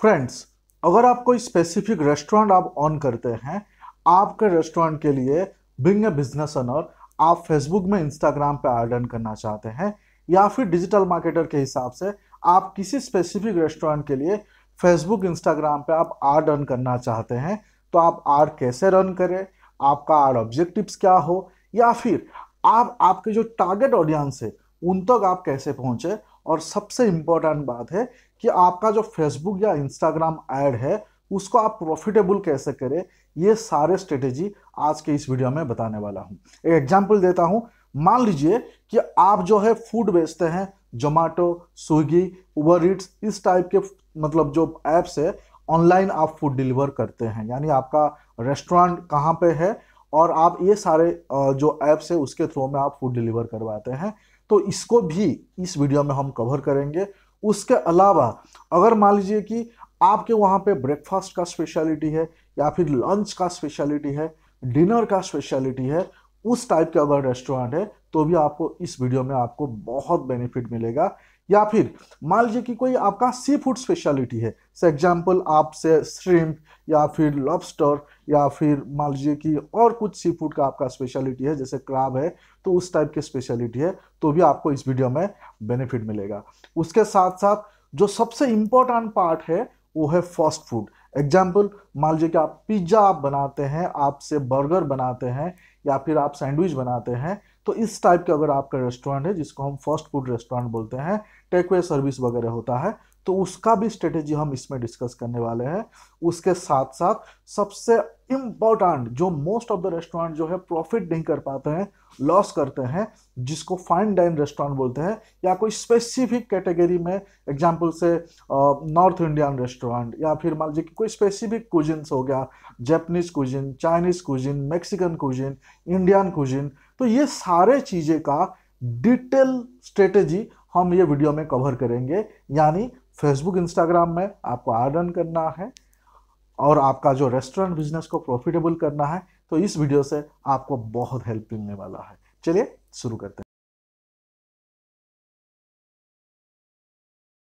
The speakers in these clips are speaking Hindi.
फ्रेंड्स अगर आप कोई स्पेसिफिक रेस्टोरेंट आप ऑन करते हैं आपके रेस्टोरेंट के लिए बिंग ए बिजनेस ऑनर आप फेसबुक में इंस्टाग्राम पर आर्डन करना चाहते हैं या फिर डिजिटल मार्केटर के हिसाब से आप किसी स्पेसिफिक रेस्टोरेंट के लिए फेसबुक इंस्टाग्राम पे आप आर्ड रन करना चाहते हैं तो आप आर कैसे रन करें आपका आर ऑब्जेक्टिव्स क्या हो या फिर आप आपके जो टारगेट ऑडियंस है उन तक आप कैसे पहुंचे और सबसे इम्पोर्टेंट बात है कि आपका जो फेसबुक या इंस्टाग्राम ऐड है उसको आप प्रॉफिटेबल कैसे करें ये सारे स्ट्रेटेजी आज के इस वीडियो में बताने वाला हूँ एक एग्जाम्पल देता हूँ मान लीजिए कि आप जो है फूड बेचते हैं जोमेटो स्विगी उबर इट्स इस टाइप के मतलब जो ऐप्स है ऑनलाइन आप फूड डिलीवर करते हैं यानी आपका रेस्टोरेंट कहाँ पे है और आप ये सारे जो ऐप्स है उसके थ्रू में आप फूड डिलीवर करवाते हैं तो इसको भी इस वीडियो में हम कवर करेंगे उसके अलावा अगर मान लीजिए कि आपके वहाँ पे ब्रेकफास्ट का स्पेशलिटी है या फिर लंच का स्पेशलिटी है डिनर का स्पेशलिटी है उस टाइप का अगर रेस्टोरेंट है तो भी आपको इस वीडियो में आपको बहुत बेनिफिट मिलेगा या फिर मान लीजिए कि कोई आपका सी फूड स्पेशलिटी है से एग्जाम्पल आपसे श्रिम्प या फिर लॉबस्टर या फिर मान लीजिए कि और कुछ सी फूड का आपका स्पेशलिटी है जैसे क्राब है तो उस टाइप की स्पेशलिटी है तो भी आपको इस वीडियो में बेनिफिट मिलेगा उसके साथ साथ जो सबसे इम्पोर्टेंट पार्ट है वो है फास्ट फूड एग्जाम्पल मान लीजिए कि आप पिज्ज़ा आप बनाते हैं आपसे बर्गर बनाते हैं या फिर आप सैंडविच बनाते हैं तो इस टाइप का अगर आपका रेस्टोरेंट है जिसको हम फास्ट फूड रेस्टोरेंट बोलते हैं टेकवे सर्विस वगैरह होता है तो उसका भी स्ट्रेटेजी हम इसमें डिस्कस करने वाले हैं उसके साथ साथ सबसे इम्पोर्टेंट जो मोस्ट ऑफ द रेस्टोरेंट जो है प्रॉफिट नहीं कर पाते हैं लॉस करते हैं जिसको फाइन डाइन रेस्टोरेंट बोलते हैं या कोई स्पेसिफिक कैटेगरी में एग्जाम्पल से नॉर्थ इंडियन रेस्टोरेंट या फिर मान लीजिए कि कोई स्पेसिफिक कुजिन्स हो गया Japanese cuisine Chinese cuisine Mexican cuisine Indian cuisine तो ये सारे चीज़ें का डिटेल स्ट्रेटेजी हम ये वीडियो में कवर करेंगे यानी फेसबुक इंस्टाग्राम में आपको आर्ड रन करना है और आपका जो रेस्टोरेंट बिजनेस को प्रॉफिटेबल करना है तो इस वीडियो से आपको बहुत हेल्प मिलने वाला है चलिए शुरू करते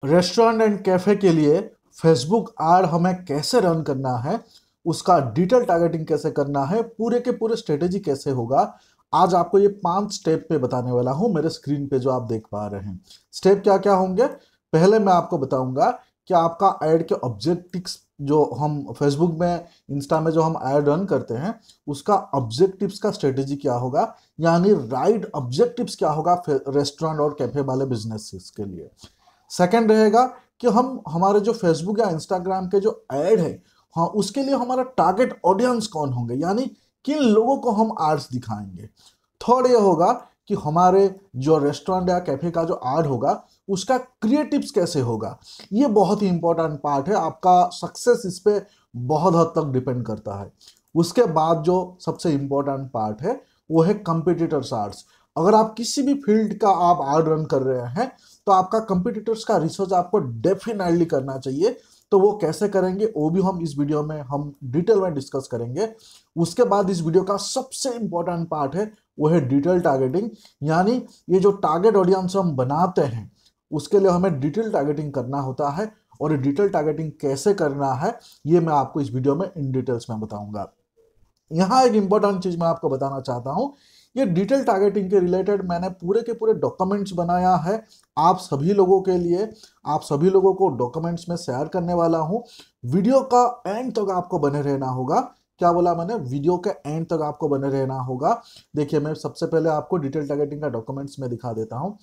हैं रेस्टोरेंट एंड कैफ़े के लिए फेसबुक आर हमें कैसे रन करना है उसका डिटेल टारगेटिंग कैसे करना है पूरे के पूरे स्ट्रेटेजी कैसे होगा आज आपको ये पांच स्टेप पे बताने वाला हूँ मेरे स्क्रीन पे जो आप देख पा रहे हैं स्टेप क्या क्या होंगे पहले मैं आपको बताऊंगा कि आपका ऐड के ऑब्जेक्टिव्स जो हम फेसबुक में इंस्टा में जो हम ऐड रन करते हैं उसका ऑब्जेक्टिव्स का स्ट्रेटेजी क्या होगा यानी राइट ऑब्जेक्टिव्स क्या होगा रेस्टोरेंट और कैफे वाले बिजनेस के लिए सेकेंड रहेगा कि हम हमारे जो फेसबुक या इंस्टाग्राम के जो ऐड है हाँ उसके लिए हमारा टारगेट ऑडियंस कौन होंगे यानी किन लोगों को हम आर्ट्स दिखाएंगे थर्ड ये होगा कि हमारे जो रेस्टोरेंट या कैफे का जो आर्ट होगा उसका क्रिएटिव्स कैसे होगा ये बहुत ही इंपॉर्टेंट पार्ट है आपका सक्सेस इस पर बहुत हद तक डिपेंड करता है उसके बाद जो सबसे इम्पोर्टेंट पार्ट है वो है कंपिटिटर्स आर्ट्स अगर आप किसी भी फील्ड का आप आर्ट रन कर रहे हैं तो आपका कंपिटिटर्स का रिसर्च आपको डेफिनेटली करना चाहिए तो वो कैसे करेंगे वो भी हम इस वीडियो में हम डिटेल में डिस्कस करेंगे उसके बाद इस वीडियो का सबसे इंपॉर्टेंट पार्ट है वो है डिटेल टारगेटिंग यानी ये जो टारगेट ऑडियंस हम बनाते हैं उसके लिए हमें डिटेल टारगेटिंग करना होता है और डिटेल टारगेटिंग कैसे करना है ये मैं आपको इस वीडियो में इन डिटेल्स में बताऊंगा यहाँ एक इंपॉर्टेंट चीज़ मैं आपको बताना चाहता हूँ ये डिटेल टारगेटिंग के रिलेटेड मैंने पूरे के पूरे डॉक्यूमेंट्स बनाया है आप सभी लोगों के लिए आप सभी लोगों को डॉक्यूमेंट्स में शेयर करने वाला हूँ वीडियो का एंड तक आपको बने रहना होगा क्या बोला मैंने वीडियो के एंड तक आपको बने रहना होगा देखिए मैं सबसे पहले आपको डिटेल टारगेटिंग का डॉक्यूमेंट्स में दिखा देता हूँ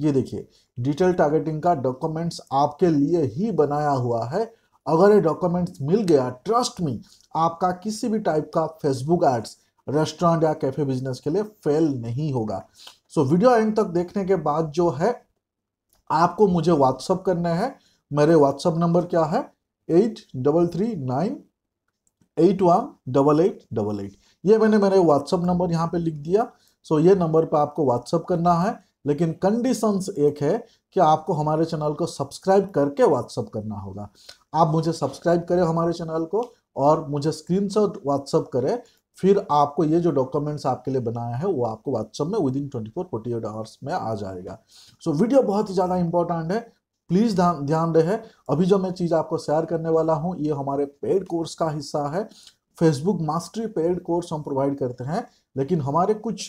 ये देखिए डिटेल टारगेटिंग का डॉक्यूमेंट्स आपके लिए ही बनाया हुआ है अगर ये डॉक्यूमेंट्स मिल गया ट्रस्ट मी आपका किसी भी टाइप का फेसबुक एड्स रेस्टोरेंट या कैफे बिजनेस के लिए फेल नहीं होगा सो so, वीडियो एंड तक देखने के बाद जो है आपको मुझे व्हाट्सअप करना है मेरे व्हाट्सअप नंबर क्या है eight double three nine eight one double eight double eight ये मैंने मेरे व्हाट्सअप नंबर यहाँ पे लिख दिया सो so, ये नंबर पे आपको व्हाट्सअप करना है लेकिन कंडीशंस एक है कि आपको हमारे चैनल को सब्सक्राइब करके व्हाट्सअप करना होगा आप मुझे सब्सक्राइब करें हमारे चैनल को और मुझे स्क्रीनशॉट व्हाट्सअप करें फिर आपको ये जो डॉक्यूमेंट्स आपके लिए बनाया है वो आपको व्हाट्सअप में within twenty four forty eight hours में आ जाएगा सो so, वीडियो बहुत ही ज़्यादा इंपॉर्टेंट है प्लीज़ ध्यान रहे अभी जो मैं चीज़ आपको शेयर करने वाला हूँ ये हमारे पेड कोर्स का हिस्सा है फेसबुक मास्टरी पेड कोर्स हम प्रोवाइड करते हैं लेकिन हमारे कुछ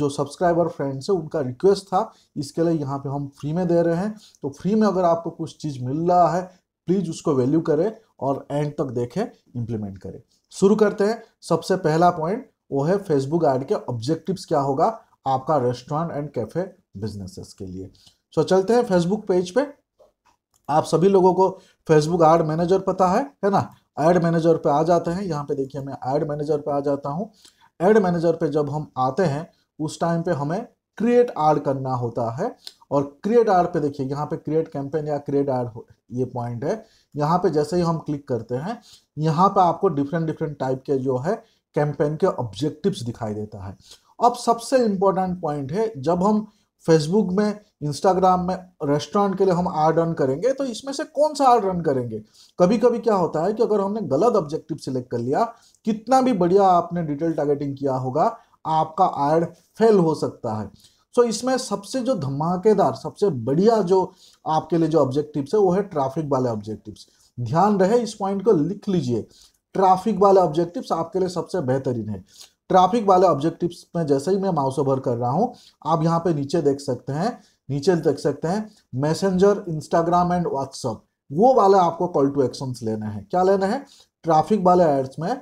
जो सब्सक्राइबर फ्रेंड्स हैं उनका रिक्वेस्ट था इसके लिए यहाँ पे हम फ्री में दे रहे हैं तो फ्री में अगर आपको कुछ चीज़ मिल रहा है प्लीज़ उसको वैल्यू करें और एंड तक देखें इम्प्लीमेंट करें शुरू करते हैं सबसे पहला पॉइंट वो है फेसबुक ऐड के ऑब्जेक्टिव्स क्या होगा आपका रेस्टोरेंट एंड कैफे बिजनेसेस के लिए सो चलते हैं फेसबुक पेज पे आप सभी लोगों को फेसबुक ऐड मैनेजर पता है है ना ऐड मैनेजर पे आ जाते हैं यहाँ पे देखिए मैं ऐड मैनेजर पे आ जाता हूँ ऐड मैनेजर पे जब हम आते हैं उस टाइम पे हमें क्रिएट ऐड करना होता है और क्रिएट ऐड पे देखिए यहाँ पे क्रिएट कैंपेन या क्रिएट ऐड ये पॉइंट है यहाँ पे जैसे ही हम क्लिक करते हैं यहाँ पे आपको डिफरेंट डिफरेंट टाइप के जो है कैंपेन के ऑब्जेक्टिव्स दिखाई देता है अब सबसे इम्पोर्टेंट पॉइंट है जब हम फेसबुक में इंस्टाग्राम में रेस्टोरेंट के लिए हम आर्ड रन करेंगे तो इसमें से कौन सा आर्ड रन करेंगे कभी कभी क्या होता है कि अगर हमने गलत ऑब्जेक्टिव सिलेक्ट कर लिया कितना भी बढ़िया आपने डिटेल टारगेटिंग किया होगा आपका एड फेल हो सकता है सो so, इसमें सबसे जो धमाकेदार सबसे बढ़िया जो आपके लिए जो ऑब्जेक्टिव्स है वो है ट्रैफिक वाले ऑब्जेक्टिव्स ध्यान रहे इस पॉइंट को लिख लीजिए ट्रैफिक वाले ऑब्जेक्टिव्स आपके लिए सबसे बेहतरीन है ट्रैफिक वाले ऑब्जेक्टिव्स में जैसे ही मैं माउस ओवर कर रहा हूँ आप यहाँ पे नीचे देख सकते हैं नीचे देख सकते हैं मैसेंजर इंस्टाग्राम एंड व्हाट्सअप वो वाले आपको कॉल टू एक्शन लेना है क्या लेना है ट्रैफिक वाले एड्स में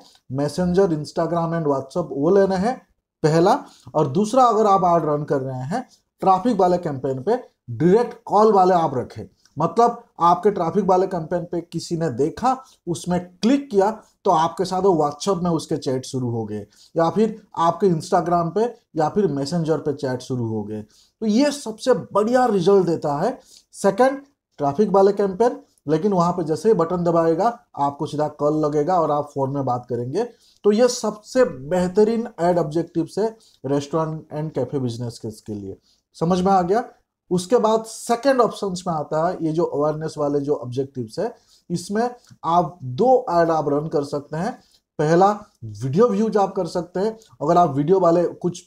मैसेंजर इंस्टाग्राम एंड व्हाट्सअप वो लेना है पहला और दूसरा अगर आप एड रन कर रहे हैं ट्रैफिक वाले कैंपेन पे डायरेक्ट कॉल वाले आप रखें मतलब आपके ट्रैफिक वाले कंपेन पे किसी ने देखा उसमें क्लिक किया तो आपके साथ वो व्हाट्सअप में उसके चैट शुरू हो गए या फिर आपके इंस्टाग्राम पे या फिर मैसेंजर पे चैट शुरू हो गए तो ये सबसे बढ़िया रिजल्ट देता है सेकंड ट्रैफिक वाले कैंपेन लेकिन वहां पे जैसे ही बटन दबाएगा आपको सीधा कॉल लगेगा और आप फ़ोन में बात करेंगे तो ये सबसे बेहतरीन एड ऑब्जेक्टिव है रेस्टोरेंट एंड कैफ़े बिजनेस के लिए समझ में आ गया उसके बाद सेकेंड ऑप्शन में आता है ये जो अवेयरनेस वाले जो ऑब्जेक्टिव है इसमें आप दो एड आप रन कर सकते हैं पहला वीडियो व्यूज आप कर सकते हैं अगर आप वीडियो वाले कुछ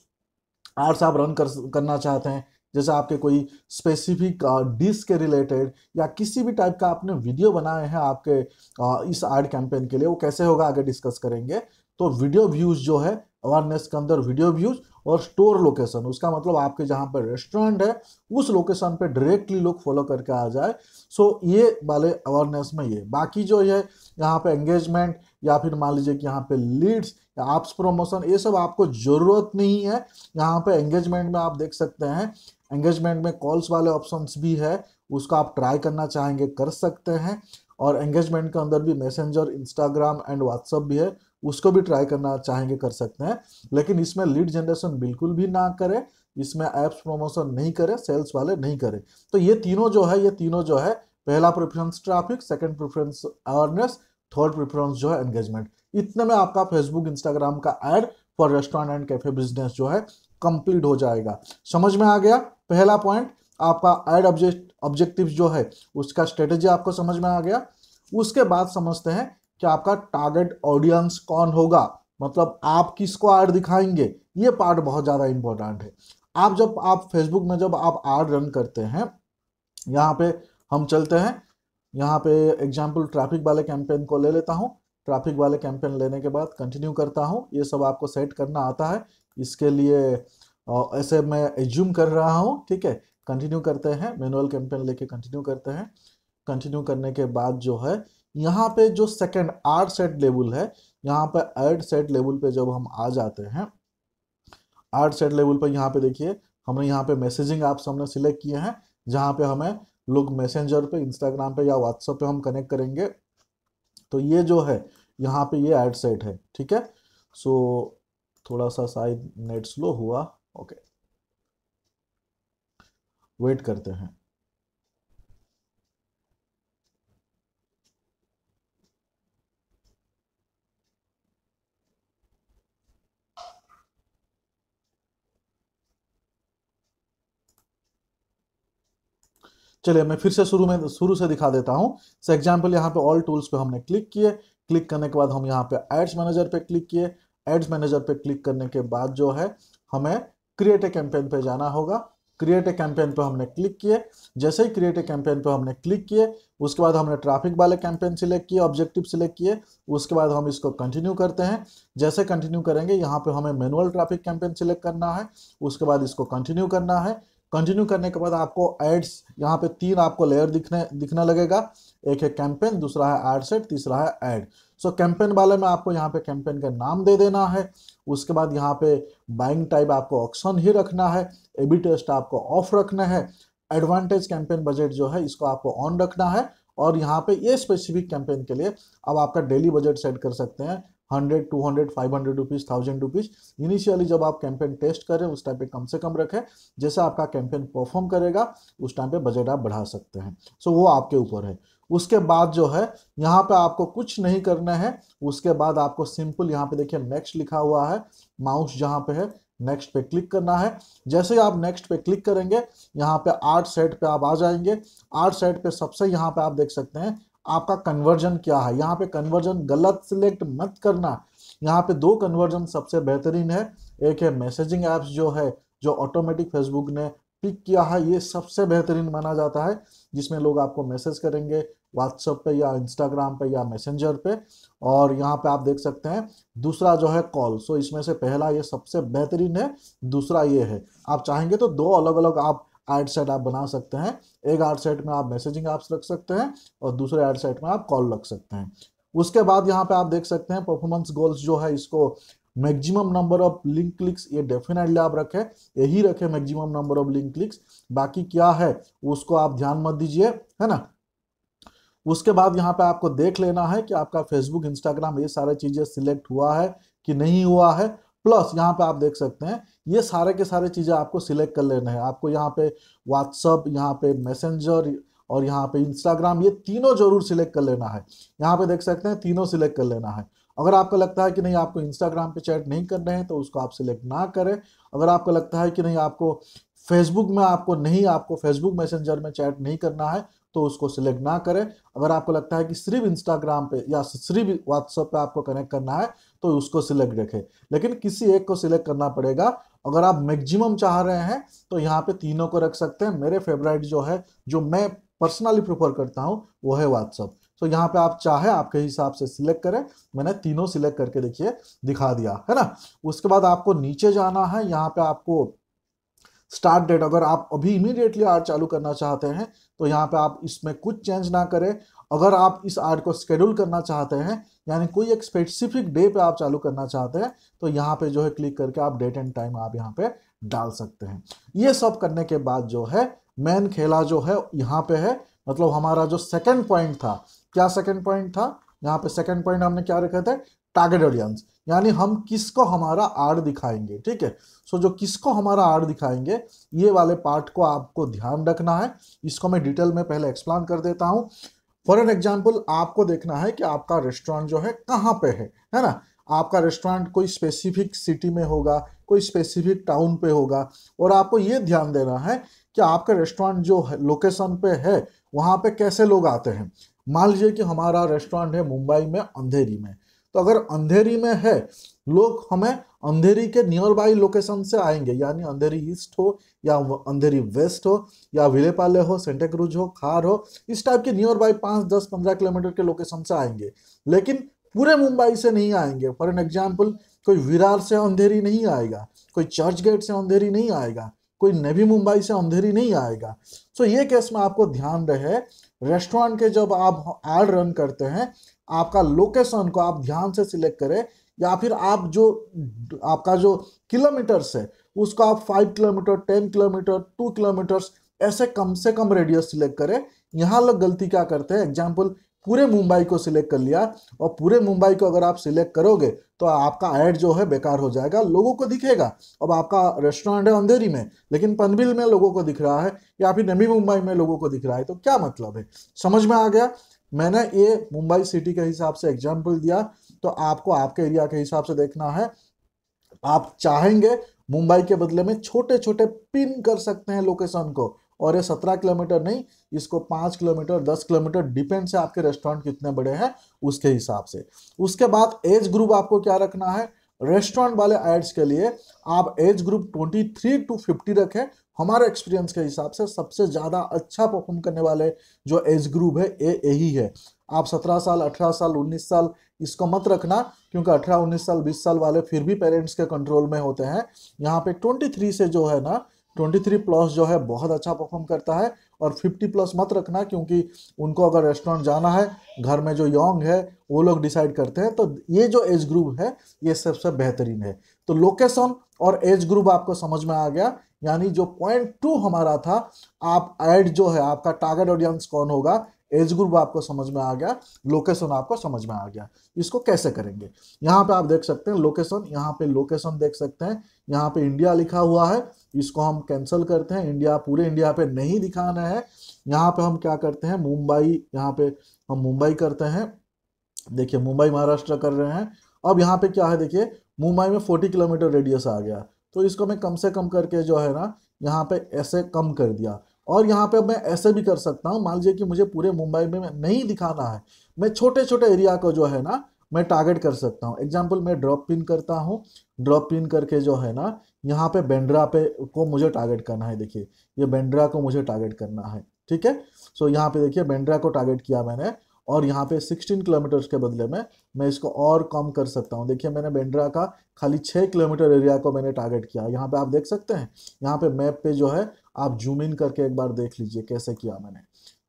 एड्स आप रन कर करना चाहते हैं जैसे आपके कोई स्पेसिफिक डिश uh, के रिलेटेड या किसी भी टाइप का आपने वीडियो बनाए हैं आपके uh, इस एड कैंपेन के लिए वो कैसे होगा आगे डिस्कस करेंगे तो वीडियो व्यूज जो है अवेयरनेस के अंदर वीडियो व्यूज और स्टोर लोकेशन उसका मतलब आपके जहाँ पर रेस्टोरेंट है उस लोकेशन पे डायरेक्टली लोग फॉलो करके आ जाए सो ये वाले अवेयरनेस में ये बाकी जो है यहाँ पे एंगेजमेंट या फिर मान लीजिए कि यहाँ पे लीड्स या आप्स प्रमोशन ये सब आपको ज़रूरत नहीं है यहाँ पे एंगेजमेंट में आप देख सकते हैं एंगेजमेंट में कॉल्स वाले ऑप्शंस भी है उसका आप ट्राई करना चाहेंगे कर सकते हैं और एंगेजमेंट के अंदर भी मैसेंजर इंस्टाग्राम एंड व्हाट्सअप भी है उसको भी ट्राई करना चाहेंगे कर सकते हैं लेकिन इसमें लीड जनरेशन बिल्कुल भी ना करें इसमें ऐप्स प्रमोशन नहीं करें सेल्स वाले नहीं करें तो ये तीनों जो है ये तीनों जो है पहला preference traffic second preference awareness third preference जो है एंगेजमेंट इतने में आपका फेसबुक इंस्टाग्राम का ad for restaurant and cafe business जो है कंप्लीट हो जाएगा समझ में आ गया पहला पॉइंट आपका एड ऑब्जेक्ट ऑब्जेक्टिव जो है उसका स्ट्रेटेजी आपको समझ में आ गया उसके बाद समझते हैं कि आपका टारगेट ऑडियंस कौन होगा मतलब आप किसको एड दिखाएंगे ये पार्ट बहुत ज़्यादा इम्पोर्टेंट है आप जब आप फेसबुक में जब आप एड रन करते हैं यहाँ पे हम चलते हैं यहाँ पे एग्जाम्पल ट्रैफिक वाले कैंपेन को ले लेता हूँ ट्रैफिक वाले कैंपेन लेने के बाद कंटिन्यू करता हूँ ये सब आपको सेट करना आता है इसके लिए ऐसे मैं एज्यूम कर रहा हूँ ठीक है कंटिन्यू करते हैं मैनुअल कैंपेन लेके कंटिन्यू करते हैं कंटिन्यू करने के बाद जो है यहाँ पे जो सेकेंड आर सेट लेवल है यहाँ पे एड सेट लेवल पे जब हम आ जाते हैं आर सेट लेवल पर यहाँ पे देखिए हमने यहाँ पे मैसेजिंग ऐप्स हमने सिलेक्ट किए हैं जहाँ पे हमें लोग मैसेंजर पे इंस्टाग्राम पे या व्हाट्सएप पे हम कनेक्ट करेंगे तो ये जो है यहाँ पे ये एड सेट है ठीक है सो थोड़ा सा शायद नेट स्लो हुआ ओके वेट करते हैं चलिए मैं फिर से शुरू में शुरू से दिखा देता हूँ सो एग्जाम्पल यहाँ पे ऑल टूल्स पे हमने क्लिक किए क्लिक करने के बाद हम यहाँ पे एड्स मैनेजर पे क्लिक किए एड्स मैनेजर पे क्लिक करने के बाद जो है हमें क्रिएट ए कैंपेन पे जाना होगा क्रिएट ए कैंपेन पे हमने क्लिक किए जैसे ही क्रिएट ए कैंपेन पे हमने क्लिक किए उसके बाद हमने ट्रैफिक वाले कैंपेन सिलेक्ट किए ऑब्जेक्टिव सिलेक्ट किए उसके बाद हम इसको कंटिन्यू करते हैं जैसे कंटिन्यू करेंगे यहाँ पे हमें मैनुअल ट्रैफिक कैंपेन सिलेक्ट करना है उसके बाद इसको कंटिन्यू करना है कंटिन्यू करने के बाद आपको एड्स यहाँ पे तीन आपको लेयर दिखने दिखने लगेगा एक है कैंपेन दूसरा है एड सेट तीसरा है एड सो कैंपेन वाले में आपको यहाँ पे कैंपेन का नाम दे देना है उसके बाद यहाँ पे बाइंग टाइप आपको ऑप्शन ही रखना है ए बी टेस्ट आपको ऑफ रखना है एडवांटेज कैंपेन बजट जो है इसको आपको ऑन रखना है और यहाँ पे ये स्पेसिफिक कैंपेन के लिए अब आपका डेली बजट सेट कर सकते हैं hundred two hundred five hundred rupees thousand rupees initially जब आप कैंपेन टेस्ट करें उस टाइम पे कम से कम रखें जैसे आपका कैंपेन परफॉर्म करेगा उस टाइम पे बजट आप बढ़ा सकते हैं सो so, वो आपके ऊपर है उसके बाद जो है यहाँ पे आपको कुछ नहीं करना है उसके बाद आपको सिंपल यहाँ पे देखिए नेक्स्ट लिखा हुआ है माउस जहाँ पे है नेक्स्ट पे क्लिक करना है जैसे ही आप नेक्स्ट पे क्लिक करेंगे यहाँ पे आर्ट सेट पे आप आ जाएंगे आर्ट सेट पे सबसे यहाँ पे आप देख सकते हैं आपका कन्वर्जन क्या है यहाँ पे कन्वर्जन गलत सिलेक्ट मत करना यहाँ पे दो कन्वर्जन सबसे बेहतरीन है एक है मैसेजिंग ऐप्स जो है जो ऑटोमेटिक फेसबुक ने पिक किया है ये सबसे बेहतरीन माना जाता है जिसमें लोग आपको मैसेज करेंगे व्हाट्सएप पे या इंस्टाग्राम पे या मैसेंजर पे और यहाँ पे आप देख सकते हैं दूसरा जो है कॉल सो इसमें से पहला ये सबसे बेहतरीन है दूसरा ये है आप चाहेंगे तो दो अलग अलग आप एड सेट आप बना सकते हैं एक एड सेट में आप मैसेजिंग ऐप्स रख सकते हैं और दूसरे एड सेट में आप कॉल रख सकते हैं उसके बाद यहाँ पे आप देख सकते हैं परफॉर्मेंस गोल्स जो है इसको maximum number of link clicks ये डेफिनेटली आप रखें यही रखें maximum number of link clicks बाकी क्या है उसको आप ध्यान मत दीजिए है ना उसके बाद यहाँ पे आपको देख लेना है कि आपका फेसबुक इंस्टाग्राम ये सारे चीज़ें सिलेक्ट हुआ है कि नहीं हुआ है प्लस यहाँ पे आप देख सकते हैं ये सारे के सारे चीज़ें आपको सिलेक्ट कर लेना है आपको यहाँ पे व्हाट्सअप यहाँ पे मैसेंजर और यहाँ पे इंस्टाग्राम ये तीनों जरूर सिलेक्ट कर लेना है यहाँ पे देख सकते हैं तीनों सिलेक्ट कर लेना है अगर आपको लगता है कि नहीं आपको इंस्टाग्राम पे चैट नहीं रहे हैं तो उसको आप सिलेक्ट ना करें अगर आपको लगता है कि नहीं आपको फेसबुक में आपको नहीं आपको फेसबुक मैसेंजर में चैट नहीं करना है तो उसको सिलेक्ट ना करें अगर आपको लगता है कि सिर्फ इंस्टाग्राम पे या सिर्फ व्हाट्सएप पे आपको कनेक्ट करना है तो उसको सिलेक्ट रखें लेकिन किसी एक को सिलेक्ट करना पड़ेगा अगर आप मैक्सिमम चाह रहे हैं तो यहाँ पे तीनों को रख सकते हैं मेरे फेवरेट जो है जो मैं पर्सनली प्रेफर करता हूँ वो है व्हाट्सअप तो यहाँ पे आप चाहे आपके हिसाब से सिलेक्ट करें मैंने तीनों सिलेक्ट करके देखिए दिखा दिया है ना उसके बाद आपको नीचे जाना है यहाँ पे आपको स्टार्ट डेट अगर आप अभी इमीडिएटली आर चालू करना चाहते हैं तो यहाँ पे आप इसमें कुछ चेंज ना करें अगर आप इस आर्ट को स्केड्यूल करना चाहते हैं यानी कोई एक स्पेसिफिक डे पे आप चालू करना चाहते हैं तो यहाँ पे जो है क्लिक करके आप डेट एंड टाइम आप यहाँ पे डाल सकते हैं ये सब करने के बाद जो है मेन खेला जो है यहाँ पे है मतलब हमारा जो सेकेंड पॉइंट था क्या सेकेंड पॉइंट था यहाँ पे सेकेंड पॉइंट हमने क्या रखे थे टारगेट ऑडियंस यानी हम किसको हमारा आर्ट दिखाएंगे ठीक है सो जो किसको हमारा आर्ट दिखाएंगे ये वाले पार्ट को आपको ध्यान रखना है इसको मैं डिटेल में पहले एक्सप्लान कर देता हूँ फॉर एन एग्जाम्पल आपको देखना है कि आपका रेस्टोरेंट जो है कहाँ पे है है ना आपका रेस्टोरेंट कोई स्पेसिफिक सिटी में होगा कोई स्पेसिफिक टाउन पे होगा और आपको ये ध्यान देना है कि आपका रेस्टोरेंट जो लोकेशन पे है वहाँ पे कैसे लोग आते हैं मान लीजिए कि हमारा रेस्टोरेंट है मुंबई में अंधेरी में तो अगर अंधेरी में है लोग हमें अंधेरी के नियर बाई लोकेशन से आएंगे यानी अंधेरी ईस्ट हो या अंधेरी वेस्ट हो या विलेपाले हो सेंटेक्रूज हो खार हो इस टाइप के नियर बाई पाँच दस पंद्रह किलोमीटर के लोकेशन से आएंगे लेकिन पूरे मुंबई से नहीं आएंगे फॉर एन एग्जाम्पल कोई विरार से अंधेरी नहीं आएगा कोई चर्च गेट से अंधेरी नहीं आएगा कोई नवी मुंबई से अंधेरी नहीं आएगा सो so, ये केस में आपको ध्यान रहे रेस्टोरेंट के जब आप एड रन करते हैं आपका लोकेशन को आप ध्यान से सिलेक्ट करें या फिर आप जो आपका जो किलोमीटर्स है उसको आप five kilometre ten kilometre two kilometres ऐसे कम से कम रेडियस सिलेक्ट करें यहाँ लोग गलती क्या करते हैं एग्जाम्पल पूरे मुंबई को सिलेक्ट कर लिया और पूरे मुंबई को अगर आप सिलेक्ट करोगे तो आपका ऐड जो है बेकार हो जाएगा लोगों को दिखेगा अब आपका रेस्टोरेंट है अंधेरी में लेकिन पनबिल में लोगों को दिख रहा है या फिर नवी मुंबई में लोगों को दिख रहा है तो क्या मतलब है समझ में आ गया मैंने ये मुंबई सिटी के हिसाब से एग्जाम्पल दिया तो आपको आपके एरिया के हिसाब से देखना है आप चाहेंगे मुंबई के बदले में छोटे छोटे पिन कर सकते हैं लोकेशन को और ये सत्रह किलोमीटर नहीं इसको पाँच किलोमीटर दस किलोमीटर डिपेंड से आपके रेस्टोरेंट कितने बड़े हैं उसके हिसाब से उसके बाद एज ग्रुप आपको क्या रखना है रेस्टोरेंट वाले एड्स के लिए आप एज ग्रुप 23 टू 50 रखें हमारे एक्सपीरियंस के हिसाब से सबसे ज़्यादा अच्छा परफॉर्म करने वाले जो एज ग्रुप है ये यही है आप 17 साल 18 साल 19 साल इसको मत रखना क्योंकि 18 19 साल 20 साल वाले फिर भी पेरेंट्स के कंट्रोल में होते हैं यहाँ पे 23 से जो है ना 23 प्लस जो है बहुत अच्छा परफॉर्म करता है और 50 प्लस मत रखना क्योंकि उनको अगर रेस्टोरेंट जाना है घर में जो यंग है वो लोग डिसाइड करते हैं तो ये जो एज ग्रुप है ये सबसे बेहतरीन है तो लोकेशन और एज ग्रुप आपको समझ में आ गया यानी जो पॉइंट टू हमारा था आप एड जो है आपका टारगेट ऑडियंस कौन होगा एज ग्रुप आपको समझ में आ गया लोकेशन आपको समझ में आ गया इसको कैसे करेंगे यहाँ पे आप देख सकते हैं लोकेशन यहाँ पे लोकेशन देख सकते हैं यहाँ पे इंडिया लिखा हुआ है इसको हम कैंसिल करते हैं इंडिया पूरे इंडिया पे नहीं दिखाना है यहाँ पे हम क्या करते हैं मुंबई यहाँ पे हम मुंबई करते हैं देखिए मुंबई महाराष्ट्र कर रहे हैं अब यहाँ पे क्या है देखिए मुंबई में फोर्टी किलोमीटर रेडियस आ गया तो इसको मैं कम से कम करके जो है ना यहाँ पे ऐसे कम कर दिया और यहाँ पे मैं ऐसे भी कर सकता हूँ मान लीजिए कि मुझे पूरे मुंबई में नहीं दिखाना है मैं छोटे छोटे एरिया को जो है ना मैं टारगेट कर सकता हूँ एग्जाम्पल मैं ड्रॉप पिन करता हूँ ड्रॉप पिन करके जो है ना यहाँ पे बेंड्रा पे को मुझे टारगेट करना है देखिए ये बेंड्रा को मुझे टारगेट करना है ठीक है सो यहाँ पे देखिए बेंड्रा को टारगेट किया मैंने और यहाँ पे 16 किलोमीटर्स के बदले में मैं इसको और कम कर सकता हूँ देखिए मैंने बेंड्रा का खाली 6 किलोमीटर एरिया को मैंने टारगेट किया यहाँ पे आप देख सकते हैं यहाँ पे मैप पे जो है आप जूम इन करके एक बार देख लीजिए कैसे किया मैंने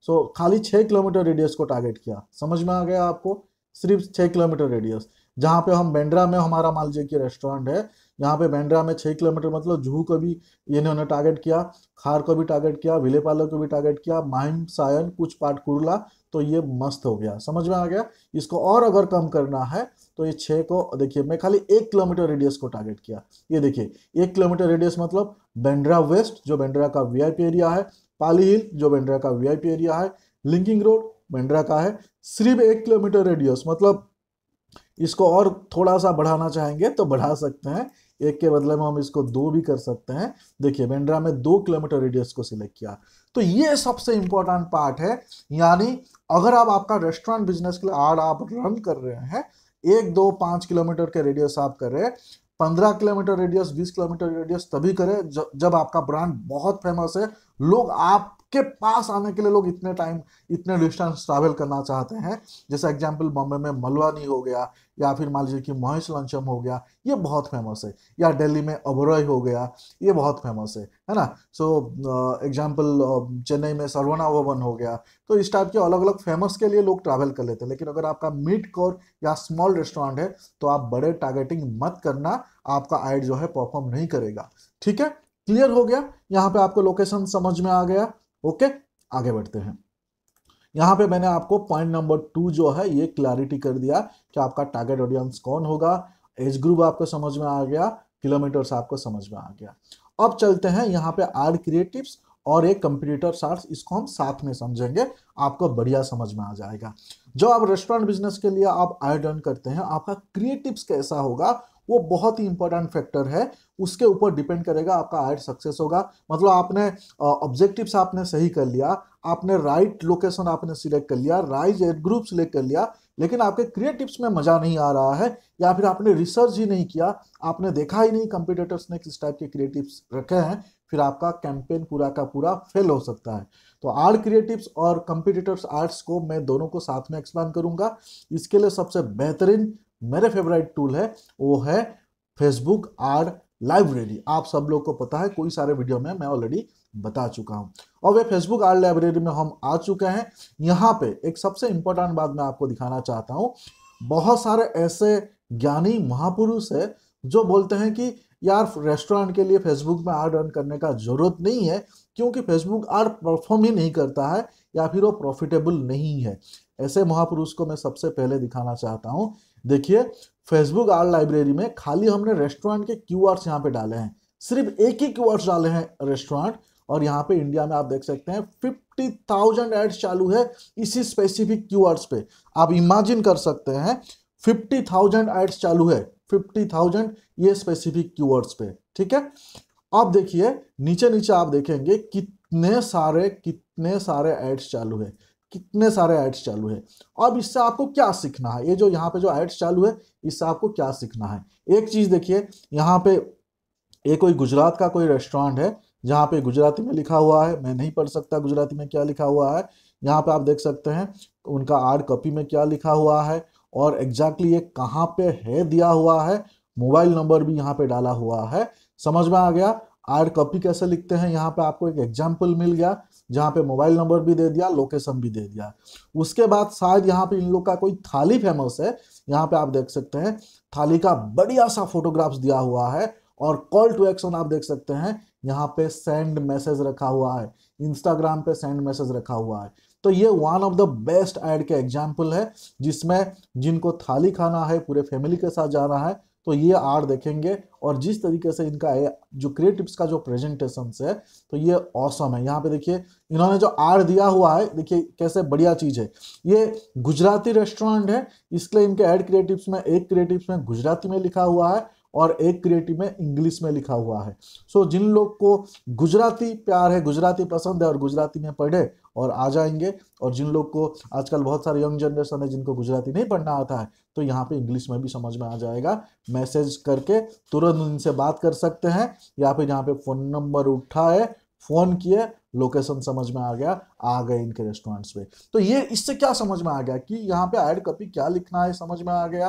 सो so, खाली छः किलोमीटर रेडियस को टारगेट किया समझ में आ गया आपको सिर्फ छः किलोमीटर रेडियस जहाँ पे हम बेंड्रा में हमारा मान लीजिए कि रेस्टोरेंट है यहाँ पे बेंड्रा में छः किलोमीटर मतलब जूहू को भी इन्होंने टारगेट किया खार को भी टारगेट किया पालो को भी टारगेट किया माहिम सायन कुछ पार्ट कुरला तो ये मस्त हो गया समझ में आ गया इसको और अगर कम करना है तो ये छः को देखिए मैं खाली एक किलोमीटर रेडियस को टारगेट किया ये देखिए एक किलोमीटर रेडियस मतलब बेंड्रा वेस्ट जो बेंड्रा का वीआईपी एरिया है पाली हिल जो बेंड्रा का वीआईपी एरिया है लिंकिंग रोड बेंड्रा का है सिर्फ एक किलोमीटर रेडियस मतलब इसको और थोड़ा सा बढ़ाना चाहेंगे तो बढ़ा सकते हैं एक के बदले में हम इसको दो भी कर सकते हैं देखिए बेंड्रा में दो किलोमीटर रेडियस को सिलेक्ट किया तो ये सबसे इंपॉर्टेंट पार्ट है यानी अगर आप आपका रेस्टोरेंट बिजनेस के लिए आड आप रन कर रहे हैं एक दो पाँच किलोमीटर के रेडियस आप करें पंद्रह किलोमीटर रेडियस बीस किलोमीटर रेडियस तभी करें जब आपका ब्रांड बहुत फेमस है लोग आप के पास आने के लिए लोग इतने टाइम इतने डिस्टेंस ट्रैवल करना चाहते हैं जैसे एग्जाम्पल बॉम्बे में मलवानी हो गया या फिर मान लीजिए कि महेश लंचम हो गया ये बहुत फेमस है या दिल्ली में अबरय हो गया ये बहुत फेमस है है ना सो एग्जाम्पल चेन्नई में सरवना ओवन हो गया तो इस टाइप के अलग अलग फेमस के लिए लोग ट्रैवल कर लेते हैं लेकिन अगर आपका मिड कोर या स्मॉल रेस्टोरेंट है तो आप बड़े टारगेटिंग मत करना आपका आइड जो है परफॉर्म नहीं करेगा ठीक है क्लियर हो गया यहाँ पे आपको लोकेशन समझ में आ गया ओके आगे बढ़ते हैं यहाँ पे मैंने आपको पॉइंट नंबर टू जो है ये क्लैरिटी कर दिया कि आपका टारगेट ऑडियंस कौन होगा एज ग्रुप आपको समझ में आ गया किलोमीटर्स आपको समझ में आ गया अब चलते हैं यहाँ पे आर क्रिएटिव और एक कंप्यूटर सार्स इसको हम साथ में समझेंगे आपको बढ़िया समझ में आ जाएगा जो आप रेस्टोरेंट बिजनेस के लिए आप आय अर्न करते हैं आपका क्रिएटिव्स कैसा होगा वो बहुत ही इंपॉर्टेंट फैक्टर है उसके ऊपर डिपेंड करेगा आपका आइट सक्सेस होगा मतलब आपने ऑब्जेक्टिव्स आपने सही कर लिया आपने राइट right लोकेशन आपने सिलेक्ट कर लिया राइज एड ग्रुप सिलेक्ट कर लिया लेकिन आपके क्रिएटिव्स में मज़ा नहीं आ रहा है या फिर आपने रिसर्च ही नहीं किया आपने देखा ही नहीं कंप्यूटेटर्स ने किस टाइप के क्रिएटिव्स रखे हैं फिर आपका कैंपेन पूरा का पूरा फेल हो सकता है तो आर्ट क्रिएटिव्स और कंपिटिटर्स आर्ट्स को मैं दोनों को साथ में एक्सप्लेन करूंगा इसके लिए सबसे बेहतरीन मेरे फेवरेट टूल है वो है फेसबुक आर लाइब्रेरी आप सब लोग को पता है कोई सारे वीडियो में मैं ऑलरेडी बता चुका हूँ और वे फेसबुक आर लाइब्रेरी में हम आ चुके हैं यहाँ पे एक सबसे इंपॉर्टेंट बात मैं आपको दिखाना चाहता हूँ बहुत सारे ऐसे ज्ञानी महापुरुष है जो बोलते हैं कि यार रेस्टोरेंट के लिए फेसबुक में आर्ट अर्न करने का ज़रूरत नहीं है क्योंकि फेसबुक आर्ट परफॉर्म ही नहीं करता है या फिर वो प्रॉफिटेबल नहीं है ऐसे महापुरुष को मैं सबसे पहले दिखाना चाहता हूँ देखिए फेसबुक आर लाइब्रेरी में खाली हमने रेस्टोरेंट के क्यू आर्स यहाँ पे डाले हैं सिर्फ एक ही क्यू आर्स डाले हैं रेस्टोरेंट और यहाँ पे इंडिया में आप देख सकते हैं फिफ्टी थाउजेंड एड्स चालू है इसी स्पेसिफिक क्यू आर्स पे आप इमेजिन कर सकते हैं फिफ्टी थाउजेंड एड्स चालू है फिफ्टी थाउजेंड ये स्पेसिफिक क्यू आर्स पे ठीक है आप देखिए नीचे नीचे आप देखेंगे कितने सारे कितने सारे एड्स चालू है कितने सारे एड्स चालू है अब इससे आपको क्या सीखना है ये जो यहाँ पे जो एड्स चालू है इससे आपको क्या सीखना है एक चीज़ देखिए यहाँ पे ये कोई गुजरात का कोई रेस्टोरेंट है जहाँ पे गुजराती में लिखा हुआ है मैं नहीं पढ़ सकता गुजराती में क्या लिखा हुआ है यहाँ पे आप देख सकते हैं उनका आर्ट कॉपी में क्या लिखा हुआ है और एग्जैक्टली ये कहाँ पे है दिया हुआ है मोबाइल नंबर भी यहाँ पे डाला हुआ है समझ में आ गया आर्ट कॉपी कैसे लिखते हैं यहाँ पे आपको एक एग्जाम्पल मिल गया जहाँ पे मोबाइल नंबर भी दे दिया लोकेशन भी दे दिया उसके बाद शायद यहाँ पे इन लोग का कोई थाली फेमस है यहाँ पे आप देख सकते हैं थाली का बढ़िया सा फोटोग्राफ्स दिया हुआ है और कॉल टू एक्शन आप देख सकते हैं यहाँ पे सेंड मैसेज रखा हुआ है इंस्टाग्राम पे सेंड मैसेज रखा हुआ है तो ये one of the best ad के एग्जाम्पल है जिसमें जिनको थाली खाना है पूरे फैमिली के साथ जाना है तो ये आर देखेंगे और जिस तरीके से इनका ए, जो क्रिएटिव्स का जो प्रेजेंटेशन है तो ये औसम है यहाँ पे देखिए इन्होंने जो आर दिया हुआ है देखिए कैसे बढ़िया चीज़ है ये गुजराती रेस्टोरेंट है इसलिए इनके एड क्रिएटिव्स में एक क्रिएटिव्स में गुजराती में लिखा हुआ है और एक क्रिएटिव में इंग्लिश में लिखा हुआ है सो so, जिन लोग को गुजराती प्यार है गुजराती पसंद है और गुजराती में पढ़े और आ जाएंगे और जिन लोग को आजकल बहुत सारे यंग जनरेशन है जिनको गुजराती नहीं पढ़ना आता है तो यहाँ पे इंग्लिश में भी समझ में आ जाएगा मैसेज करके तुरंत उनसे बात कर सकते हैं या फिर यहाँ पे फ़ोन नंबर उठाए फ़ोन किए लोकेशन समझ में आ गया आ गए इनके रेस्टोरेंट्स पे तो ये इससे क्या समझ में आ गया कि यहाँ पे एड कॉपी क्या लिखना है समझ में आ गया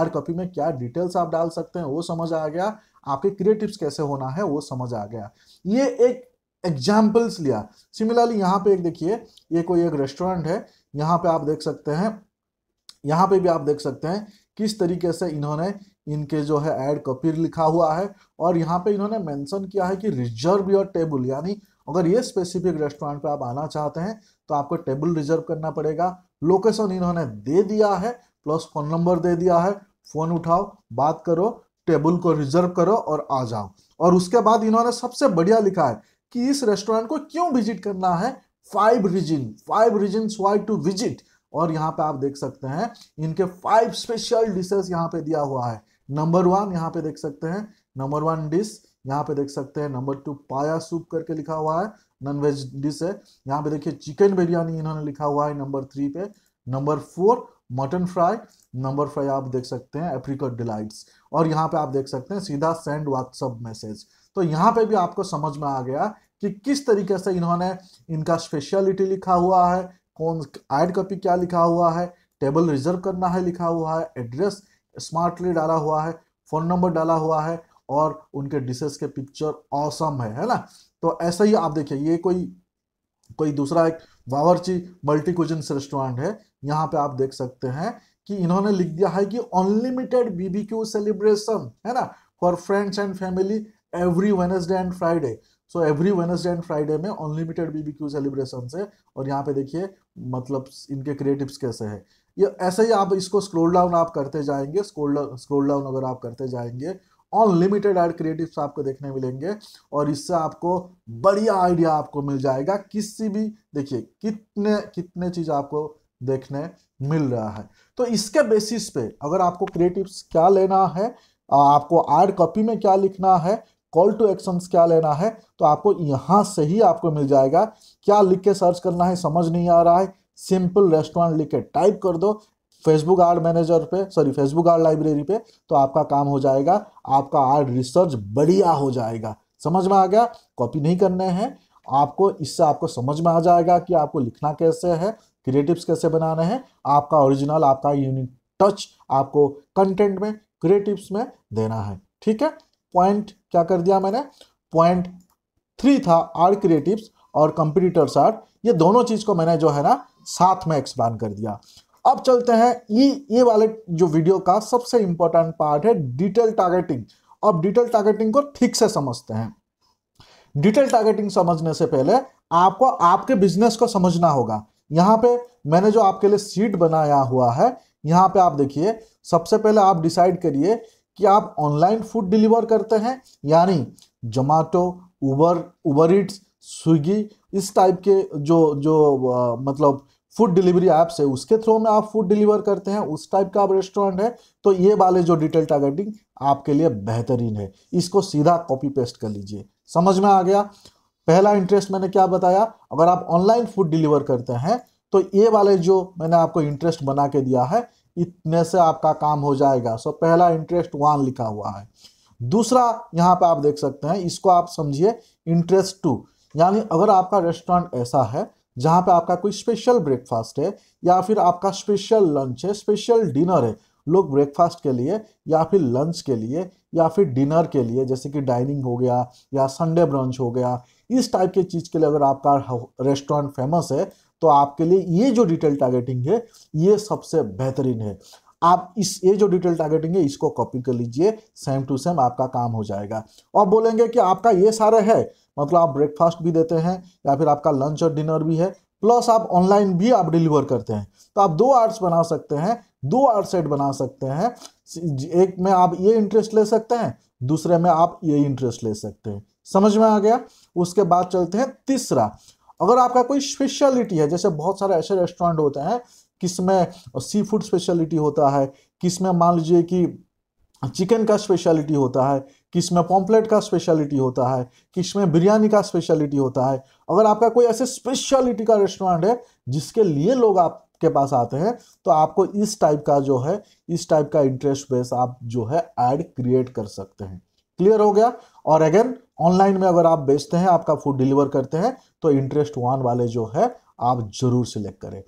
एड कॉपी में क्या डिटेल्स आप डाल सकते हैं वो समझ आ गया आपके क्रिएटिव्स कैसे होना है वो समझ आ गया ये एक एग्जाम्पल्स लिया सिमिलरली यहाँ पे एक देखिए ये कोई एक रेस्टोरेंट है यहाँ पे आप देख सकते हैं यहाँ पे भी आप देख सकते हैं किस तरीके से इन्होंने इनके जो है एड कॉपी लिखा हुआ है और यहाँ पे इन्होंने मेंशन किया है कि रिजर्व योर टेबल यानी अगर ये स्पेसिफिक रेस्टोरेंट पे आप आना चाहते हैं तो आपको टेबल रिजर्व करना पड़ेगा लोकेशन इन्होंने दे दिया है प्लस फ़ोन नंबर दे दिया है फ़ोन उठाओ बात करो टेबल को रिजर्व करो और आ जाओ और उसके बाद इन्होंने सबसे बढ़िया लिखा है कि इस रेस्टोरेंट को क्यों विजिट करना है five reason five reason why to visit और यहाँ पे आप देख सकते हैं इनके फाइव स्पेशल डिशेस यहाँ पे दिया हुआ है नंबर वन यहाँ पे देख सकते हैं नंबर वन डिश यहाँ पे देख सकते हैं नंबर टू पाया सूप करके लिखा हुआ है नॉन वेज डिश है यहाँ पे देखिए चिकन बिरयानी इन्होंने लिखा हुआ है नंबर थ्री पे number four mutton fry number five आप देख सकते हैं एप्रिकट डिलाइट्स और यहाँ पे आप देख सकते हैं सीधा सेंड व्हाट्सअप मैसेज तो यहाँ पे भी आपको समझ में आ गया कि किस तरीके से इन्होंने इनका स्पेशलिटी लिखा हुआ है कौन एड कॉपी क्या लिखा हुआ है टेबल रिजर्व करना है लिखा हुआ है एड्रेस स्मार्टली डाला हुआ है फ़ोन नंबर डाला हुआ है और उनके डिशेस के पिक्चर औसम है है ना तो ऐसा ही आप देखिए ये कोई कोई दूसरा एक बावरची मल्टी कुजन रेस्टोरेंट है यहाँ पे आप देख सकते हैं कि इन्होंने लिख दिया है कि अनलिमिटेड बीबीक्यू सेलिब्रेशन है ना for friends and family every Wednesday and Friday so every Wednesday and Friday में अनलिमिटेड बीबीक्यू सेलिब्रेशन है और यहाँ पे देखिए मतलब इनके क्रिएटिव्स कैसे है ये ऐसे ही आप इसको स्क्रोल डाउन आप करते जाएंगे स्क्रोल स्क्रोल डाउन अगर आप करते जाएंगे अनलिमिटेड एड क्रिएटिव्स आपको देखने मिलेंगे और इससे आपको बढ़िया आइडिया आपको मिल जाएगा किसी भी देखिए कितने कितने चीज़ आपको देखने मिल रहा है तो इसके बेसिस पे अगर आपको क्रिएटिव्स क्या लेना है आपको एड कॉपी में क्या लिखना है कॉल टू एक्शंस क्या लेना है तो आपको यहाँ से ही आपको मिल जाएगा क्या लिख के सर्च करना है समझ नहीं आ रहा है सिंपल रेस्टोरेंट लिख के टाइप कर दो फेसबुक आर्ड मैनेजर पे सॉरी फेसबुक आर्ड लाइब्रेरी पे तो आपका काम हो जाएगा आपका आर्ड रिसर्च बढ़िया हो जाएगा समझ में आ गया कॉपी नहीं करने हैं आपको इससे आपको समझ में आ जाएगा कि आपको लिखना कैसे है क्रिएटिव्स कैसे बनाने हैं आपका ओरिजिनल आपका यूनिक टच आपको कंटेंट में क्रिएटिव्स में देना है ठीक है पॉइंट क्या कर दिया मैंने पॉइंट थ्री था आर क्रिएटिव्स और कंपिटिटर्स आर ये दोनों चीज़ को मैंने जो है ना साथ में एक्सप्लान कर दिया अब चलते हैं ये ये वाले जो वीडियो का सबसे इंपॉर्टेंट पार्ट है डिटेल टारगेटिंग अब डिटेल टारगेटिंग को ठीक से समझते हैं डिटेल टारगेटिंग समझने से पहले आपको आपके बिजनेस को समझना होगा यहाँ पे मैंने जो आपके लिए सीट बनाया हुआ है यहाँ पे आप देखिए सबसे पहले आप डिसाइड करिए कि आप ऑनलाइन फूड डिलीवर करते हैं यानी Zomato Uber Uber Eats Swiggy इस टाइप के जो जो आ, मतलब फूड डिलीवरी ऐप्स है उसके थ्रू में आप फूड डिलीवर करते हैं उस टाइप का आप रेस्टोरेंट है तो ये वाले जो डिटेल टारगेटिंग आपके लिए बेहतरीन है इसको सीधा कॉपी पेस्ट कर लीजिए समझ में आ गया पहला इंटरेस्ट मैंने क्या बताया अगर आप ऑनलाइन फूड डिलीवर करते हैं तो ये वाले जो मैंने आपको इंटरेस्ट बना के दिया है इतने से आपका काम हो जाएगा सो पहला इंटरेस्ट वन लिखा हुआ है दूसरा यहाँ पे आप देख सकते हैं इसको आप समझिए इंटरेस्ट टू यानी अगर आपका रेस्टोरेंट ऐसा है जहाँ पे आपका कोई स्पेशल ब्रेकफास्ट है या फिर आपका स्पेशल लंच है स्पेशल डिनर है लोग ब्रेकफास्ट के लिए या फिर लंच के लिए या फिर डिनर के लिए जैसे कि डाइनिंग हो गया या संडे ब्रंच हो गया इस टाइप के चीज़ के लिए अगर आपका रेस्टोरेंट फेमस है तो आपके लिए ये जो डिटेल टारगेटिंग है ये सबसे बेहतरीन है आप इस ये जो डिटेल टारगेटिंग है इसको कॉपी कर लीजिए सेम टू सेम आपका काम हो जाएगा और बोलेंगे कि आपका ये सारा है मतलब आप ब्रेकफास्ट भी देते हैं या फिर आपका लंच और डिनर भी है प्लस आप ऑनलाइन भी आप डिलीवर करते हैं तो आप दो आर्ट्स बना सकते हैं दो आर्ट सेट बना सकते हैं एक में आप ये इंटरेस्ट ले सकते हैं दूसरे में आप ये इंटरेस्ट ले सकते हैं समझ में आ गया उसके बाद चलते हैं तीसरा अगर आपका कोई स्पेशलिटी है जैसे बहुत सारे ऐसे रेस्टोरेंट होते हैं किसमें सी फूड स्पेशलिटी होता है किसमें मान लीजिए कि चिकन का स्पेशलिटी होता है किस में पॉम्पलेट का स्पेशलिटी होता है किस में बिरयानी का स्पेशलिटी होता है अगर आपका कोई ऐसे स्पेशलिटी का रेस्टोरेंट है जिसके लिए लोग आपके पास आते हैं तो आपको इस टाइप का जो है इस टाइप का इंटरेस्ट बेस आप जो है ऐड क्रिएट कर सकते हैं क्लियर हो गया और अगेन ऑनलाइन में अगर आप बेचते हैं आपका फूड डिलीवर करते हैं तो इंटरेस्ट वन वाले जो है आप जरूर सिलेक्ट करें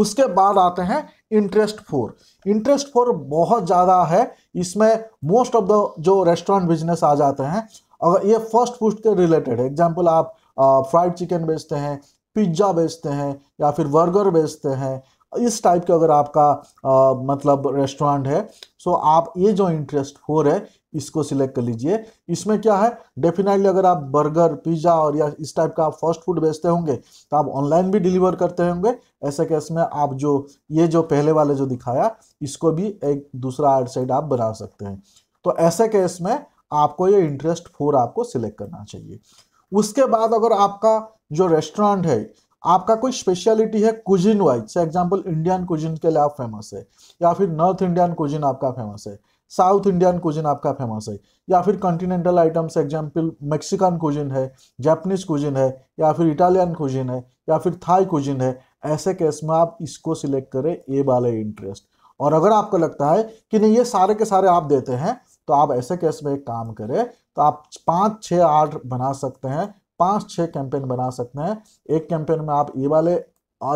उसके बाद आते हैं इंटरेस्ट फोर इंटरेस्ट फोर बहुत ज़्यादा है इसमें मोस्ट ऑफ द जो रेस्टोरेंट बिजनेस आ जाते हैं अगर ये फर्स्ट फूड के रिलेटेड है एग्जाम्पल आप फ्राइड चिकन बेचते हैं पिज्ज़ा बेचते हैं या फिर बर्गर बेचते हैं इस टाइप के अगर आपका आ, मतलब रेस्टोरेंट है सो आप ये जो इंटरेस्ट फोर है इसको सिलेक्ट कर लीजिए इसमें क्या है डेफिनेटली अगर आप बर्गर पिज़्ज़ा और या इस टाइप का आप फास्ट फूड बेचते होंगे तो आप ऑनलाइन भी डिलीवर करते होंगे ऐसे केस में आप जो ये जो पहले वाले जो दिखाया इसको भी एक दूसरा एड साइड आप बना सकते हैं तो ऐसे केस में आपको ये इंटरेस्ट फोर आपको सिलेक्ट करना चाहिए उसके बाद अगर आपका जो रेस्टोरेंट है आपका कोई स्पेशलिटी है कुजिन वाइज से एग्जाम्पल इंडियन कुजिन के लिए आप फेमस है या फिर नॉर्थ इंडियन कुजिन आपका फेमस है साउथ इंडियन कोजिन आपका फेमस है या फिर continental items example Mexican cuisine है जैपनीज कोजिन है या फिर इटालियन कोजिन है या फिर थाई कोजिन है ऐसे केस में आप इसको सिलेक्ट करें ए वाले इंटरेस्ट और अगर आपको लगता है कि नहीं ये सारे के सारे आप देते हैं तो आप ऐसे केस में एक काम करें तो आप पाँच छः आठ बना सकते हैं पाँच छः कैंपेन बना सकते हैं एक कैंपेन में आप ए वाले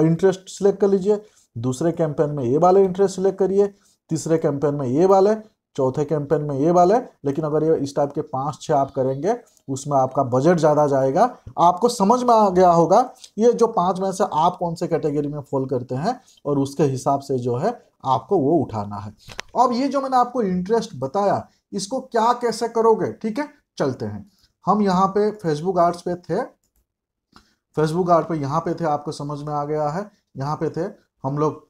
इंटरेस्ट सिलेक्ट कर लीजिए दूसरे कैंपेन में ए वाले इंटरेस्ट सिलेक्ट करिए तीसरे कैंपेन में ए वाले चौथे कैंपेन में ये वाले लेकिन अगर ये इस टाइप के पाँच छः आप करेंगे उसमें आपका बजट ज़्यादा जाएगा आपको समझ में आ गया होगा ये जो पाँच में से आप कौन से कैटेगरी में फॉल करते हैं और उसके हिसाब से जो है आपको वो उठाना है अब ये जो मैंने आपको इंटरेस्ट बताया इसको क्या कैसे करोगे ठीक है चलते हैं हम यहाँ पे फेसबुक आर्ट्स पे थे फेसबुक आर्ट पे यहाँ पे थे आपको समझ में आ गया है यहाँ पे थे हम लोग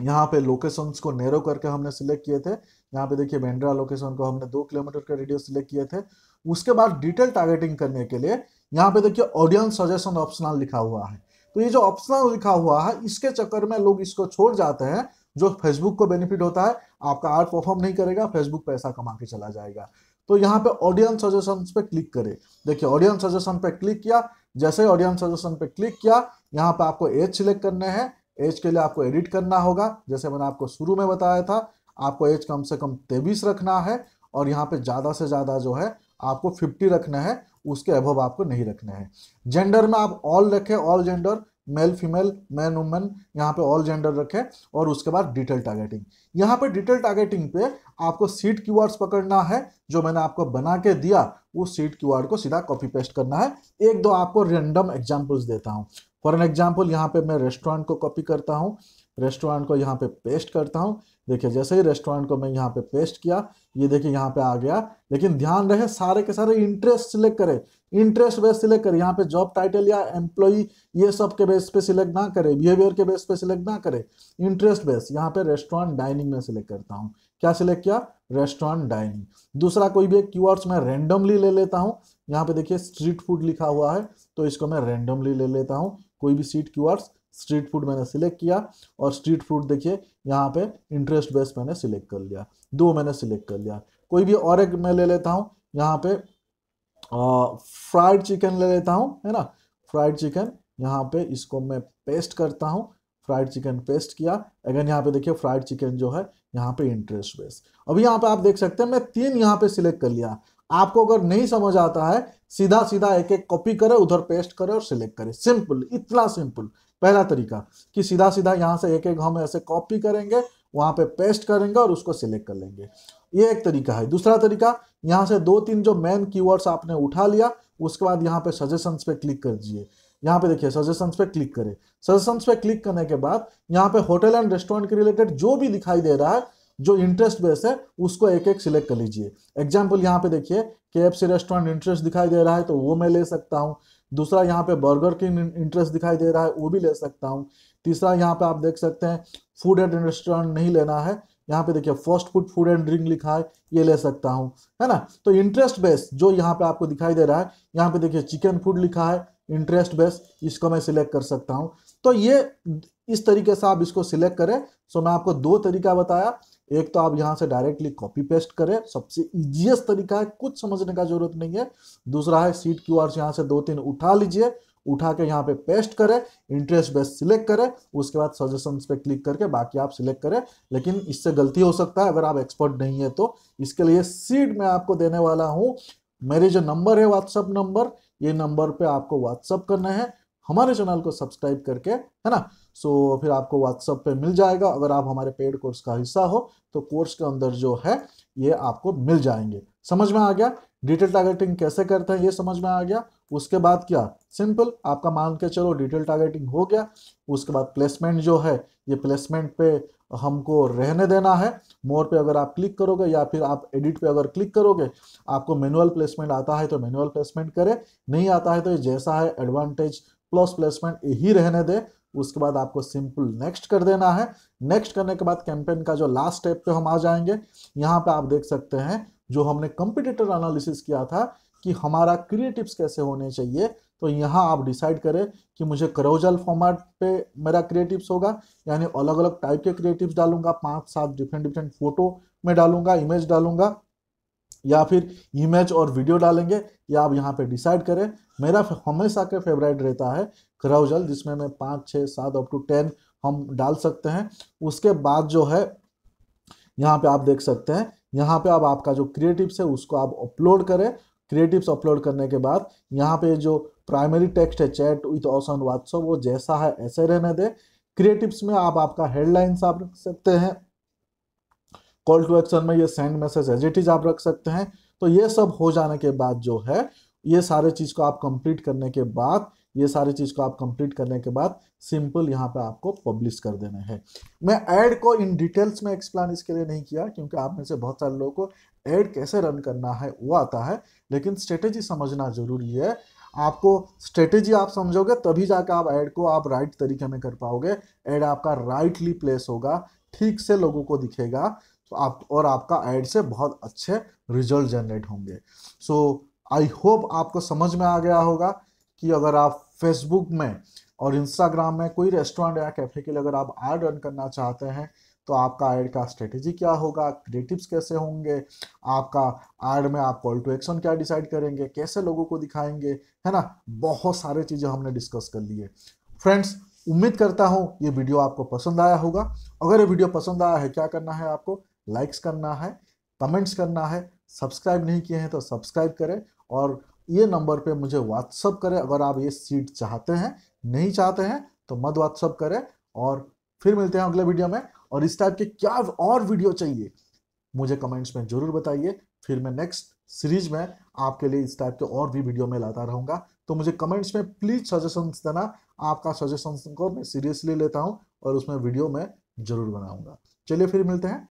यहाँ पे लोकेशंस को नेरो करके हमने सिलेक्ट किए थे यहाँ पे देखिए बेंड्रा लोकेशन को हमने दो किलोमीटर का रेडियो सिलेक्ट किए थे उसके बाद डिटेल टारगेटिंग करने के लिए यहाँ पे देखिए ऑडियंस सजेशन ऑप्शनल लिखा हुआ है तो ये जो ऑप्शनल लिखा हुआ है इसके चक्कर में लोग इसको छोड़ जाते हैं जो फेसबुक को बेनिफिट होता है आपका आर्ट परफॉर्म नहीं करेगा फेसबुक पैसा कमा के चला जाएगा तो यहाँ पे ऑडियंस सजेशन पे क्लिक करें देखिए ऑडियंस सजेशन पे क्लिक किया जैसे ही ऑडियंस सजेशन पे क्लिक किया यहाँ पे आपको एज सिलेक्ट करने हैं एज के लिए आपको एडिट करना होगा जैसे मैंने आपको शुरू में बताया था आपको एज कम से कम तेईस रखना है और यहाँ पे ज़्यादा से ज़्यादा जो है आपको फिफ्टी रखना है उसके अभव आपको नहीं रखना है जेंडर में आप ऑल रखें all gender male female man women यहाँ पे ऑल जेंडर रखें और उसके बाद डिटेल टारगेटिंग यहाँ पे डिटेल टारगेटिंग पे आपको सीट की पकड़ना है जो मैंने आपको बना के दिया उस सीट की को सीधा कॉपी पेस्ट करना है एक दो आपको रेंडम एग्जाम्पल्स देता हूँ फॉर एन एग्जाम्पल यहाँ पे मैं रेस्टोरेंट को कॉपी करता हूँ रेस्टोरेंट को यहाँ पे पेस्ट करता हूँ देखिए जैसे ही रेस्टोरेंट को मैं यहाँ पे पेस्ट किया ये देखिए यहाँ पे आ गया लेकिन ध्यान रहे सारे के सारे इंटरेस्ट सिलेक्ट करें इंटरेस्ट बेस सिलेक्ट करें यहाँ पे जॉब टाइटल या एम्प्लॉई ये सब के बेस पे सिलेक्ट ना करें बिहेवियर के बेस पे सिलेक्ट ना करें इंटरेस्ट बेस यहाँ पे रेस्टोरेंट डाइनिंग में सिलेक्ट करता हूँ क्या सिलेक्ट किया रेस्टोरेंट डाइनिंग दूसरा कोई भी एक कीवर्ड्स मैं रेंडमली ले लेता हूँ यहाँ पे देखिए स्ट्रीट फूड लिखा हुआ है तो इसको मैं रेंडमली ले लेता हूँ कोई भी सीट कीवर्ड्स स्ट्रीट फूड मैंने सिलेक्ट किया और स्ट्रीट फूड देखिए यहाँ पे इंटरेस्ट बेस मैंने सिलेक्ट कर लिया दो मैंने सिलेक्ट कर लिया कोई भी और एक मैं ले लेता हूँ यहाँ पे फ्राइड चिकन ले लेता हूँ है ना फ्राइड चिकन यहाँ पे इसको मैं पेस्ट करता हूँ फ्राइड चिकन पेस्ट किया अगेन यहाँ पे देखिए फ्राइड चिकन जो है यहाँ पे इंटरेस्ट बेस अभी यहाँ पे आप देख सकते हैं मैं तीन यहाँ पे सिलेक्ट कर लिया आपको अगर नहीं समझ आता है सीधा सीधा एक एक कॉपी करें उधर पेस्ट करें और सिलेक्ट करें सिंपल इतना सिंपल पहला तरीका कि सीधा सीधा यहाँ से एक एक हम ऐसे कॉपी करेंगे वहाँ पे पेस्ट करेंगे और उसको सिलेक्ट कर लेंगे ये एक तरीका है दूसरा तरीका यहाँ से दो तीन जो मेन कीवर्ड्स आपने उठा लिया उसके बाद यहाँ पे सजेशंस पे क्लिक कर दीजिए यहाँ पे देखिए सजेशंस पे क्लिक करें सजेशंस पे क्लिक करने के बाद यहाँ पे होटल एंड रेस्टोरेंट के रिलेटेड जो भी दिखाई दे रहा है जो इंटरेस्ट बेस है उसको एक एक सिलेक्ट कर लीजिए एग्जाम्पल यहाँ पे देखिए के रेस्टोरेंट इंटरेस्ट दिखाई दे रहा है तो वो मैं ले सकता हूँ दूसरा यहाँ पे बर्गर किंग इंटरेस्ट दिखाई दे रहा है वो भी ले सकता हूँ तीसरा यहाँ पे आप देख सकते हैं फूड एंड रेस्टोरेंट नहीं लेना है यहाँ पे देखिए first food food and drink लिखा है ये ले सकता हूँ है ना तो इंटरेस्ट बेस जो यहाँ पे आपको दिखाई दे रहा है यहाँ पे देखिए चिकन फूड लिखा है इंटरेस्ट बेस इसको मैं सिलेक्ट कर सकता हूँ तो ये इस तरीके से आप इसको सिलेक्ट करें सो मैं आपको दो तरीका बताया एक तो आप यहाँ से डायरेक्टली कॉपी पेस्ट करें सबसे ईजीएस्ट तरीका है कुछ समझने का जरूरत नहीं है दूसरा है सीट क्यू आर यहाँ से दो तीन उठा लीजिए उठा के यहाँ पे पेस्ट करें इंटरेस्ट बेस्ट सिलेक्ट करें उसके बाद सजेशन पे क्लिक करके बाकी आप सिलेक्ट करें लेकिन इससे गलती हो सकता है अगर आप एक्सपर्ट नहीं है तो इसके लिए सीट मैं आपको देने वाला हूँ मेरे जो नंबर है व्हाट्सअप नंबर ये नंबर पे आपको व्हाट्सअप करना है हमारे चैनल को सब्सक्राइब करके है ना सो फिर आपको व्हाट्सअप पे मिल जाएगा अगर आप हमारे पेड कोर्स का हिस्सा हो तो कोर्स के अंदर जो है ये आपको मिल जाएंगे समझ में आ गया डिटेल टारगेटिंग कैसे करते हैं ये समझ में आ गया उसके बाद क्या सिंपल आपका मान के चलो डिटेल टारगेटिंग हो गया उसके बाद प्लेसमेंट जो है ये प्लेसमेंट पे हमको रहने देना है मोर पे अगर आप क्लिक करोगे या फिर आप एडिट पे अगर क्लिक करोगे आपको मैनुअल प्लेसमेंट आता है तो मैनुअल प्लेसमेंट करें नहीं आता है तो ये जैसा है एडवांटेज प्लस प्लेसमेंट यही रहने दे उसके बाद आपको सिंपल नेक्स्ट कर देना है नेक्स्ट करने के बाद कैंपेन का जो लास्ट स्टेप पे हम आ जाएंगे यहाँ पे आप देख सकते हैं जो हमने कंपिटेटर एनालिसिस किया था कि हमारा क्रिएटिव्स कैसे होने चाहिए तो यहाँ आप डिसाइड करें कि मुझे करोजल फॉर्मेट पे मेरा क्रिएटिव्स होगा यानी अलग अलग टाइप के क्रिएटिव्स डालूंगा पांच सात डिफरेंट डिफरेंट फोटो में डालूंगा इमेज डालूंगा या फिर इमेज और वीडियो डालेंगे या आप यहाँ पे डिसाइड करें मेरा हमेशा के फेवरेट रहता है क्राउजल जिसमें मैं पाँच छः सात अप टू टेन हम डाल सकते हैं उसके बाद जो है यहाँ पे आप देख सकते हैं यहाँ पे आप आपका जो क्रिएटिव्स है उसको आप अपलोड करें क्रिएटिव्स अपलोड करने के बाद यहाँ पे जो प्राइमरी टेक्स्ट है चैट विथ ऑसन व्हाट्सअप वो जैसा है ऐसे रहने दें क्रिएटिव्स में आप आपका हेडलाइंस आप रख सकते हैं कॉल टू एक्शन में ये सेंड मैसेज एज आप रख सकते हैं तो ये सब हो जाने के बाद जो है ये सारे चीज़ को आप कंप्लीट करने के बाद ये सारी चीज़ को आप कंप्लीट करने के बाद सिंपल यहाँ पे आपको पब्लिश कर देना है मैं ऐड को इन डिटेल्स में एक्सप्लेन इसके लिए नहीं किया क्योंकि आप में से बहुत सारे लोगों को ऐड कैसे रन करना है वो आता है लेकिन स्ट्रेटेजी समझना ज़रूरी है आपको स्ट्रेटेजी आप समझोगे तभी जाकर आप ऐड को आप राइट तरीके में कर पाओगे ऐड आपका राइटली प्लेस होगा ठीक से लोगों को दिखेगा तो आप और आपका ऐड से बहुत अच्छे रिजल्ट जनरेट होंगे सो आई होप आपको समझ में आ गया होगा कि अगर आप फेसबुक में और इंस्टाग्राम में कोई रेस्टोरेंट या कैफ़े के लिए अगर आप ऐड रन करना चाहते हैं तो आपका ऐड का स्ट्रेटेजी क्या होगा क्रिएटिव्स कैसे होंगे आपका ऐड में आप कॉल टू एक्शन क्या डिसाइड करेंगे कैसे लोगों को दिखाएंगे है ना बहुत सारे चीज़ें हमने डिस्कस कर लिए फ्रेंड्स उम्मीद करता हूँ ये वीडियो आपको पसंद आया होगा अगर ये वीडियो पसंद आया है क्या करना है आपको लाइक्स करना है कमेंट्स करना है सब्सक्राइब नहीं किए हैं तो सब्सक्राइब करें और ये नंबर पे मुझे व्हाट्सअप करें अगर आप ये सीट चाहते हैं नहीं चाहते हैं तो मत व्हाट्सअप करें और फिर मिलते हैं अगले वीडियो में और इस टाइप के क्या और वीडियो चाहिए मुझे कमेंट्स में ज़रूर बताइए फिर मैं नेक्स्ट सीरीज में आपके लिए इस टाइप के और भी वीडियो में लाता रहूंगा तो मुझे कमेंट्स में प्लीज़ सजेशंस देना आपका सजेशंस को मैं सीरियसली लेता हूँ और उसमें वीडियो में ज़रूर बनाऊंगा चलिए फिर मिलते हैं